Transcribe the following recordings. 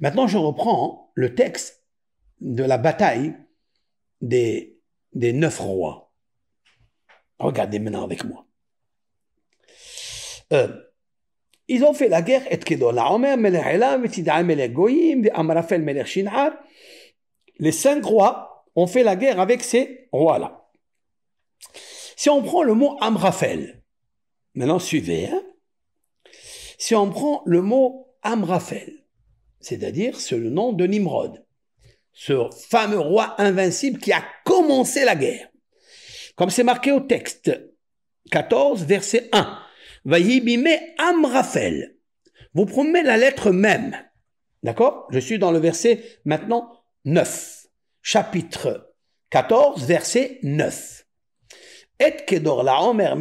Maintenant, je reprends le texte de la bataille des, neuf rois. Regardez maintenant avec moi. Euh, ils ont fait la guerre, les cinq rois ont fait la guerre avec ces rois-là. Si on prend le mot Amraphel, maintenant suivez, hein. si on prend le mot Amraphel, c'est-à-dire c'est le nom de Nimrod, ce fameux roi invincible qui a commencé la guerre. Comme c'est marqué au texte 14, verset 1, Vayibime Amraphel. Vous promet la lettre même. D'accord Je suis dans le verset maintenant 9, chapitre 14, verset 9. Et Kedor la Omer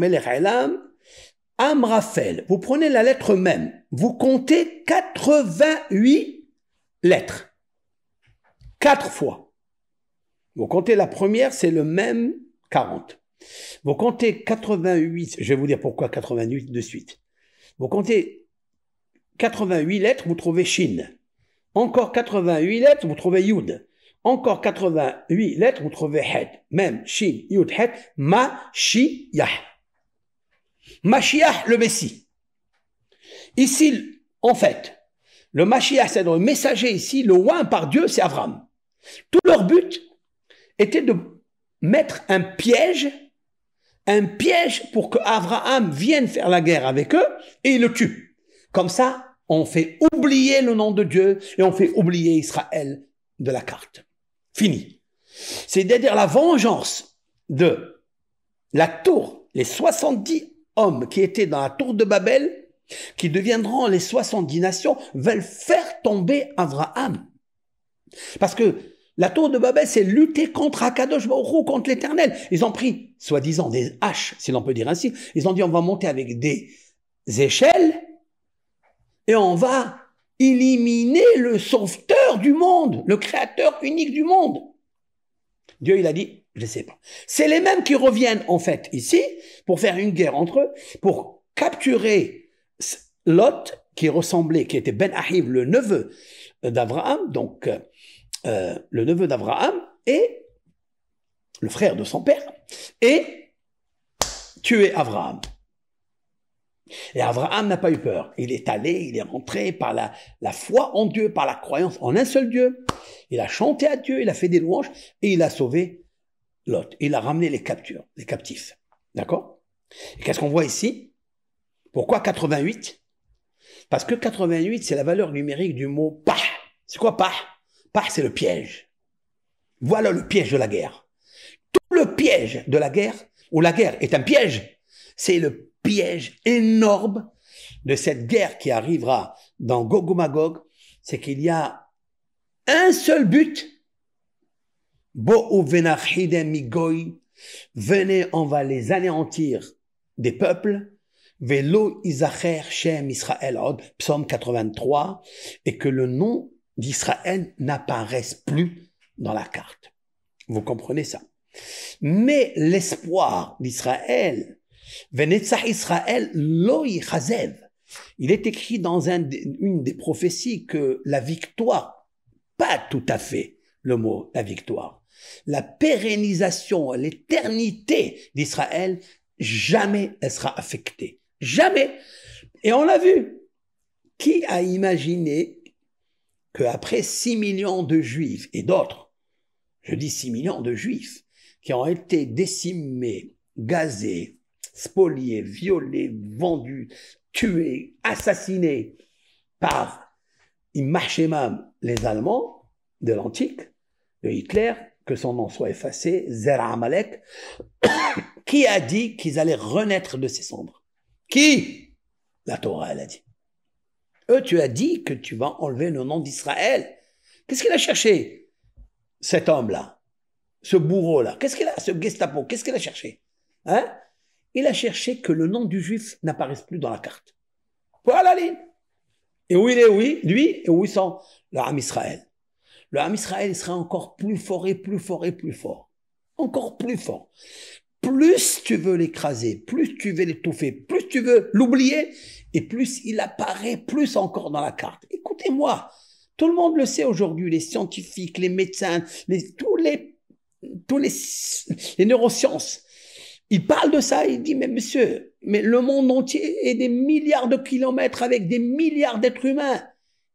Amraphel, vous prenez la lettre même, vous comptez 88 lettres. Quatre fois. Vous comptez la première, c'est le même 40. Vous comptez 88, je vais vous dire pourquoi 88 de suite. Vous comptez 88 lettres, vous trouvez Shin. Encore 88 lettres, vous trouvez Yud. Encore 88 lettres, vous trouvez Hed. Même Shin, Yud, Ma, chi Yah. Mashiach, le Messie. Ici, en fait, le Mashiach, c'est le messager ici, le roi par Dieu, c'est Abraham. Tout leur but était de mettre un piège, un piège pour que Abraham vienne faire la guerre avec eux et il le tue. Comme ça, on fait oublier le nom de Dieu et on fait oublier Israël de la carte. Fini. C'est-à-dire la vengeance de la tour, les 70 hommes qui étaient dans la tour de Babel, qui deviendront les 70 nations, veulent faire tomber Abraham. Parce que la tour de Babel, c'est lutter contre Akadosh Baruch contre l'éternel. Ils ont pris, soi-disant, des haches, si l'on peut dire ainsi. Ils ont dit, on va monter avec des échelles et on va éliminer le sauveteur du monde, le créateur unique du monde. Dieu, il a dit, je ne sais pas. C'est les mêmes qui reviennent, en fait, ici, pour faire une guerre entre eux, pour capturer Lot, qui ressemblait, qui était Ben Ahiv, le neveu d'Abraham, donc euh, euh, le neveu d'Abraham, et le frère de son père, et tuer Abraham. Et Abraham n'a pas eu peur. Il est allé, il est rentré par la, la foi en Dieu, par la croyance en un seul Dieu. Il a chanté à Dieu, il a fait des louanges et il a sauvé Lot. Il a ramené les captures, les captifs. D'accord Et qu'est-ce qu'on voit ici Pourquoi 88 Parce que 88, c'est la valeur numérique du mot pas. C'est quoi pas Pas c'est le piège. Voilà le piège de la guerre. Tout le piège de la guerre, où la guerre est un piège, c'est le piège énorme de cette guerre qui arrivera dans Gogomagog, c'est qu'il y a un seul but. Venez, on va les anéantir des peuples. Velo Isacher Shem Israël, psaume 83, et que le nom d'Israël n'apparaisse plus dans la carte. Vous comprenez ça. Mais l'espoir d'Israël, Israël lo hazev. Il est écrit dans une des prophéties que la victoire, pas tout à fait le mot la victoire, la pérennisation, l'éternité d'Israël, jamais elle sera affectée. Jamais. Et on l'a vu. Qui a imaginé qu'après 6 millions de juifs et d'autres, je dis 6 millions de juifs, qui ont été décimés, gazés, Spolié, violé, vendu, tué, assassiné par même les Allemands de l'Antique, de Hitler, que son nom soit effacé, Zera Amalek, qui a dit qu'ils allaient renaître de ses cendres Qui La Torah, elle a dit. Eux, tu as dit que tu vas enlever le nom d'Israël. Qu'est-ce qu'il a cherché Cet homme-là, ce bourreau-là, qu'est-ce qu'il a, ce Gestapo, qu'est-ce qu'il a cherché Hein il a cherché que le nom du juif n'apparaisse plus dans la carte. Voilà ligne. Et où il est, oui, lui, et où il sont Le Ham Israël. Le âme Israël sera encore plus fort et plus fort et plus fort. Encore plus fort. Plus tu veux l'écraser, plus tu veux l'étouffer, plus tu veux l'oublier, et plus il apparaît plus encore dans la carte. Écoutez-moi, tout le monde le sait aujourd'hui, les scientifiques, les médecins, tous les, tous les, les neurosciences il parle de ça, il dit, mais monsieur, mais le monde entier est des milliards de kilomètres avec des milliards d'êtres humains.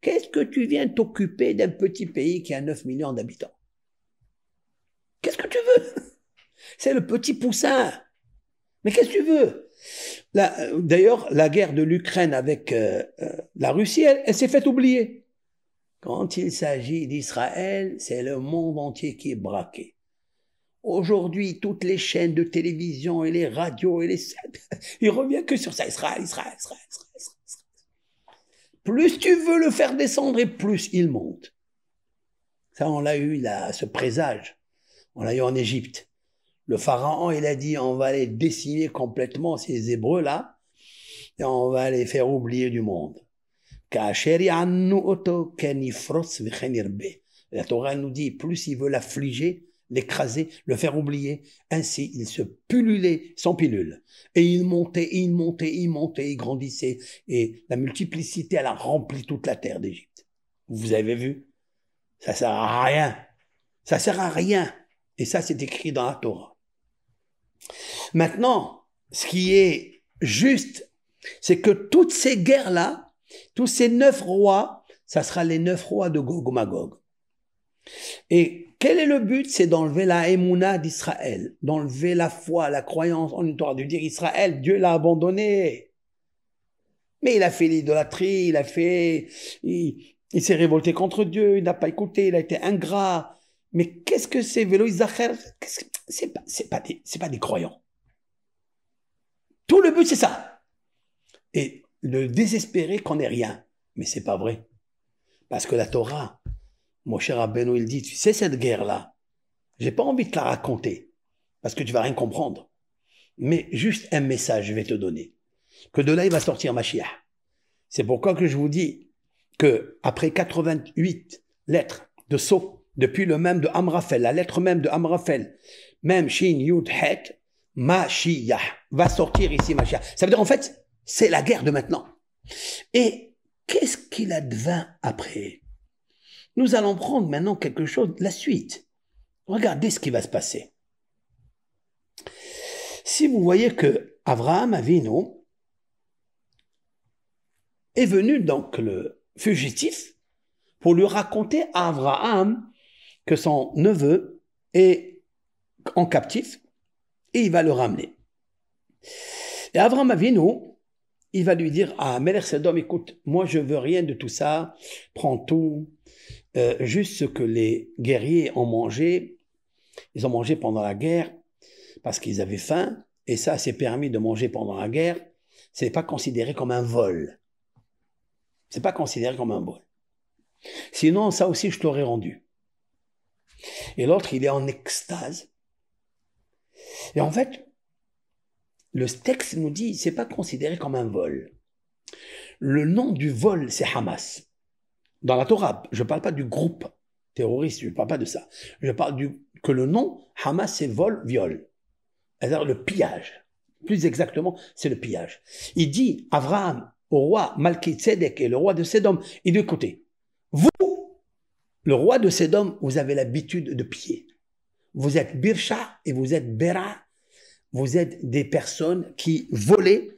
Qu'est-ce que tu viens t'occuper d'un petit pays qui a 9 millions d'habitants Qu'est-ce que tu veux C'est le petit poussin. Mais qu'est-ce que tu veux D'ailleurs, la guerre de l'Ukraine avec euh, euh, la Russie, elle, elle s'est faite oublier. Quand il s'agit d'Israël, c'est le monde entier qui est braqué. Aujourd'hui, toutes les chaînes de télévision et les radios et les... Il revient que sur ça. Israël, Israël, Israël, Plus tu veux le faire descendre et plus il monte. Ça, on l'a eu, là, ce présage. On l'a eu en Égypte. Le pharaon, il a dit, on va aller décimer complètement, ces Hébreux-là, et on va les faire oublier du monde. La Torah nous dit, plus il veut l'affliger, l'écraser, le faire oublier. Ainsi, il se pullulait sans pilule. Et il montait, il montait, il montait, il grandissait. Et la multiplicité, elle a rempli toute la terre d'Égypte. Vous avez vu Ça sert à rien. Ça sert à rien. Et ça, c'est écrit dans la Torah. Maintenant, ce qui est juste, c'est que toutes ces guerres-là, tous ces neuf rois, ça sera les neuf rois de Gog Magog. Et quel est le but C'est d'enlever la émouna d'Israël, d'enlever la foi, la croyance en histoire, de dire Israël, Dieu l'a abandonné. Mais il a fait l'idolâtrie, il a fait, il, s'est révolté contre Dieu, il n'a pas écouté, il a été ingrat. Mais qu'est-ce que c'est, Vélo n'est C'est pas, c'est pas des, croyants. Tout le but, c'est ça. Et le désespérer qu'on n'est rien. Mais c'est pas vrai. Parce que la Torah, mon cher il dit, tu sais cette guerre-là, j'ai pas envie de te la raconter, parce que tu vas rien comprendre. Mais juste un message, je vais te donner. Que de là, il va sortir Mashiach. C'est pourquoi que je vous dis que après 88 lettres de Sceaux, depuis le même de Amraphel, la lettre même de Amraphel, même Shin Yud Het, Mashiach, va sortir ici Mashiach. Ça veut dire, en fait, c'est la guerre de maintenant. Et qu'est-ce qu'il advint après nous allons prendre maintenant quelque chose, de la suite. Regardez ce qui va se passer. Si vous voyez que Abraham Avinu est venu donc le fugitif pour lui raconter à Abraham que son neveu est en captif et il va le ramener. Et Abraham Avinu, il va lui dire à ah, Melersedom, écoute, moi je veux rien de tout ça, prends tout, euh, juste ce que les guerriers ont mangé. Ils ont mangé pendant la guerre parce qu'ils avaient faim, et ça, s'est permis de manger pendant la guerre. C'est pas considéré comme un vol. C'est pas considéré comme un vol. Sinon, ça aussi, je t'aurais rendu. Et l'autre, il est en extase. Et en fait, le texte nous dit, c'est pas considéré comme un vol. Le nom du vol, c'est Hamas dans la Torah, je ne parle pas du groupe terroriste, je ne parle pas de ça. Je parle du, que le nom Hamas, c'est vol, viol. C'est-à-dire le pillage. Plus exactement, c'est le pillage. Il dit, Abraham, au roi Malkitzedek et le roi de Sédom, il dit, écoutez, vous, le roi de Sédom, vous avez l'habitude de piller. Vous êtes Birsha et vous êtes Bera. Vous êtes des personnes qui volaient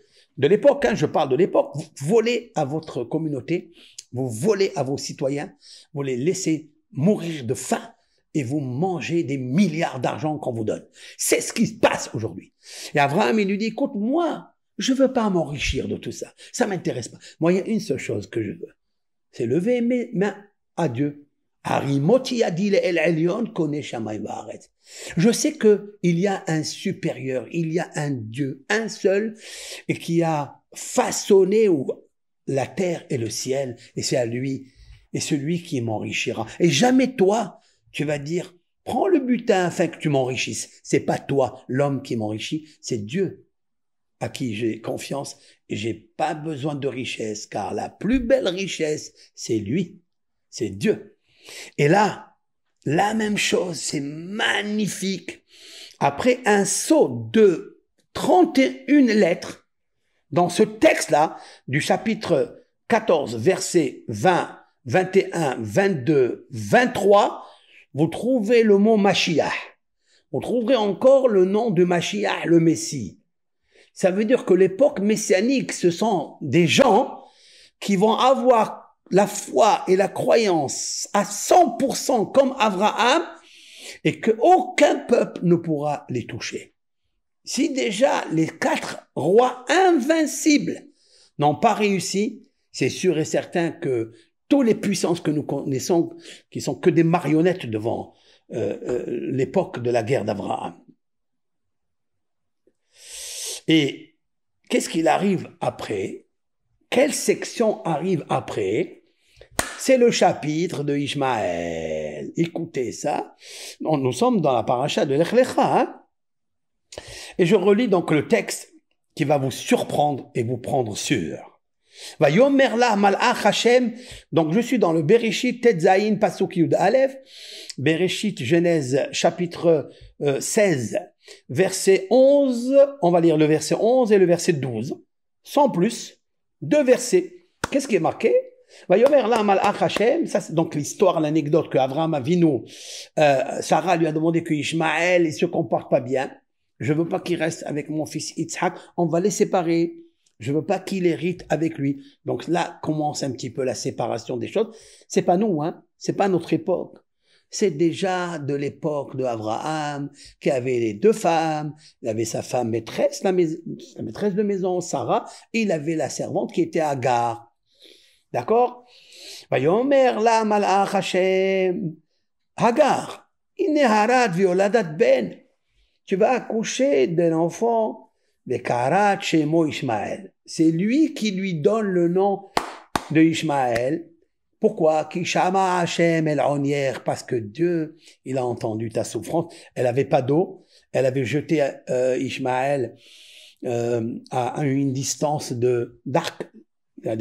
de l'époque, quand je parle de l'époque, vous volez à votre communauté, vous volez à vos citoyens, vous les laissez mourir de faim et vous mangez des milliards d'argent qu'on vous donne. C'est ce qui se passe aujourd'hui. Et Abraham, il lui dit, écoute, moi, je veux pas m'enrichir de tout ça. Ça m'intéresse pas. Moi, il y a une seule chose que je veux. C'est lever mes mains à Dieu je sais que il y a un supérieur, il y a un Dieu, un seul, et qui a façonné la terre et le ciel, et c'est à lui, et celui qui m'enrichira. Et jamais toi, tu vas dire, prends le butin afin que tu m'enrichisses. C'est pas toi, l'homme qui m'enrichit, c'est Dieu à qui j'ai confiance, et j'ai pas besoin de richesse, car la plus belle richesse, c'est lui, c'est Dieu. Et là, la même chose, c'est magnifique. Après un saut de 31 lettres, dans ce texte-là, du chapitre 14, versets 20, 21, 22, 23, vous trouvez le mot Mashiach. Vous trouverez encore le nom de Mashiach, le Messie. Ça veut dire que l'époque messianique, ce sont des gens qui vont avoir la foi et la croyance à 100% comme Abraham et qu'aucun peuple ne pourra les toucher. Si déjà les quatre rois invincibles n'ont pas réussi, c'est sûr et certain que toutes les puissances que nous connaissons, qui sont que des marionnettes devant euh, euh, l'époque de la guerre d'Abraham. Et qu'est-ce qu'il arrive après Quelle section arrive après c'est le chapitre de Ishmaël. Écoutez ça. Nous sommes dans la paracha de l'Echlecha. Hein. et je relis donc le texte qui va vous surprendre et vous prendre sur. Va la malach Donc je suis dans le Bereshit Tetzain Pasuk Yud Aleph. Bereshit Genèse chapitre 16 euh, verset 11. On va lire le verset 11 et le verset 12. Sans plus, deux versets. Qu'est-ce qui est marqué Vayomer la ça c'est donc l'histoire, l'anecdote que Avraham a euh, Sarah lui a demandé que Ishmaël il se comporte pas bien. Je veux pas qu'il reste avec mon fils Isaac. On va les séparer. Je veux pas qu'il hérite avec lui. Donc là commence un petit peu la séparation des choses. C'est pas nous, hein. C'est pas notre époque. C'est déjà de l'époque de Abraham, qui avait les deux femmes. Il avait sa femme maîtresse, la, maîtresse de maison, Sarah, et il avait la servante qui était Agar d'accord voyons Il la Hashem. Hagar, הנה dat ben. Tu vas accoucher d'un enfant de Karat Ishmael. C'est lui qui lui donne le nom de Ishmael. Pourquoi Kishama Hashem el parce que Dieu, il a entendu ta souffrance. Elle avait pas d'eau, elle avait jeté euh, Ishmael euh, à, une distance de d'arc, cest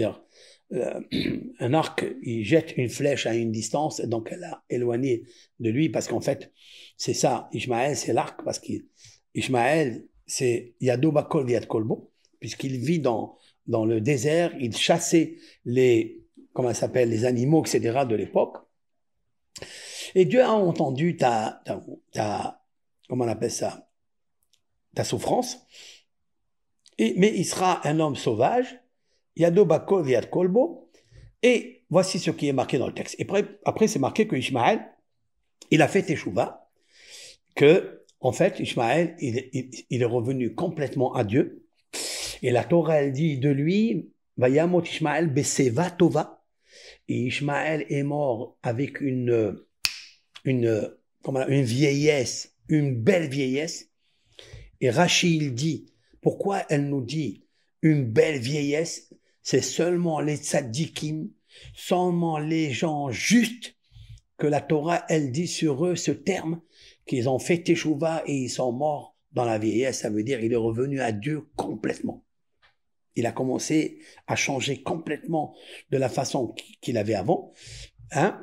euh, un arc, il jette une flèche à une distance, et donc elle a éloigné de lui, parce qu'en fait, c'est ça, Ishmaël, c'est l'arc, parce qu'Ishmael, c'est Yadobakol Yadkolbo, puisqu'il vit dans, dans le désert, il chassait les, comment s'appelle, les animaux, etc. de l'époque. Et Dieu a entendu ta, ta, ta, comment on appelle ça, ta souffrance, et, mais il sera un homme sauvage, yadoba Kolbo. Et voici ce qui est marqué dans le texte. Et après, après c'est marqué que Ishmael, il a fait échouva que, en fait, Ismaël, il, est revenu complètement à Dieu. Et la Torah, elle dit de lui, Vayamot Ishmaël Beseva Tova. Et Ismaël est mort avec une, une, une vieillesse, une belle vieillesse. Et Rachid dit, pourquoi elle nous dit une belle vieillesse c'est seulement les tzadikim, seulement les gens justes que la Torah, elle dit sur eux ce terme qu'ils ont fait teshuva et ils sont morts dans la vieillesse. Ça veut dire il est revenu à Dieu complètement. Il a commencé à changer complètement de la façon qu'il avait avant, hein,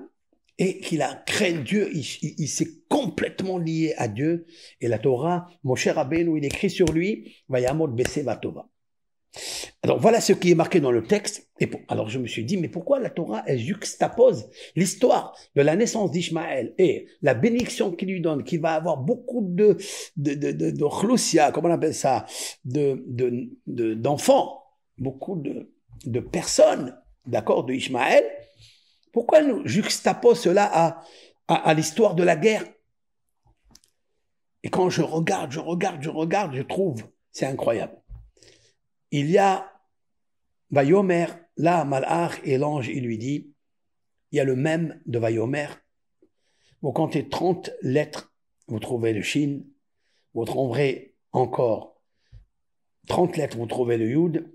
et qu'il a craint Dieu. Il, s'est complètement lié à Dieu. Et la Torah, mon cher où il écrit sur lui, Vayamot Beseva Tova. Alors voilà ce qui est marqué dans le texte. Et alors je me suis dit, mais pourquoi la Torah, elle juxtapose l'histoire de la naissance d'Ismaël et la bénédiction qu'il lui donne, qui va avoir beaucoup de, de, de, de, comment on appelle ça, de, d'enfants, beaucoup de, personnes, d'accord, de Ismaël. Pourquoi elle nous juxtapose cela à, à l'histoire de la guerre Et quand je regarde, je regarde, je regarde, je trouve, c'est incroyable il y a Vayomer, là, Malach et l'ange, il lui dit, il y a le même de Vayomer. Vous comptez 30 lettres, vous trouvez le Shin, vous trouverez encore 30 lettres, vous trouvez le Yud,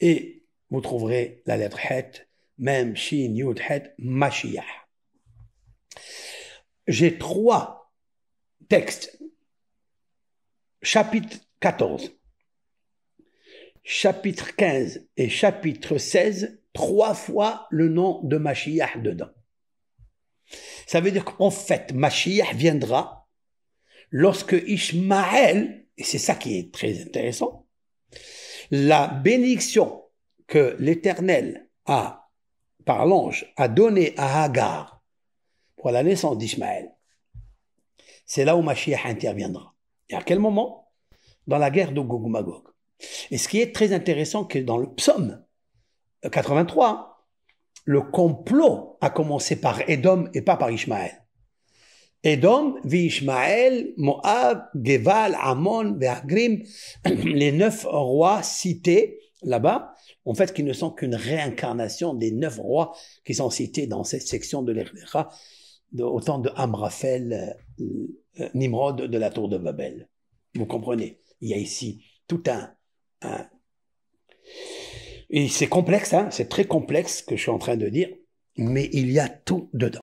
et vous trouverez la lettre Het, même Shin, Yud, Het, Mashiach. J'ai trois textes. Chapitre 14 chapitre 15 et chapitre 16, trois fois le nom de Mashiach dedans. Ça veut dire qu'en fait, Mashiach viendra lorsque Ishmaël, et c'est ça qui est très intéressant, la bénédiction que l'Éternel a, par l'ange, a donnée à Hagar pour la naissance d'Ishmaël, c'est là où Mashiach interviendra. Et à quel moment Dans la guerre de Gog Magog. Et ce qui est très intéressant, que dans le psaume 83, euh, le complot a commencé par Edom et pas par Ishmaël. Edom, vi Ishmaël, Moab, Geval, Amon, Beagrim, les neuf rois cités là-bas, en fait, qui ne sont qu'une réincarnation des neuf rois qui sont cités dans cette section de au autant de Amraphel, euh, euh, Nimrod de la tour de Babel. Vous comprenez Il y a ici tout un et c'est complexe, hein. c'est très complexe ce que je suis en train de dire, mais il y a tout dedans.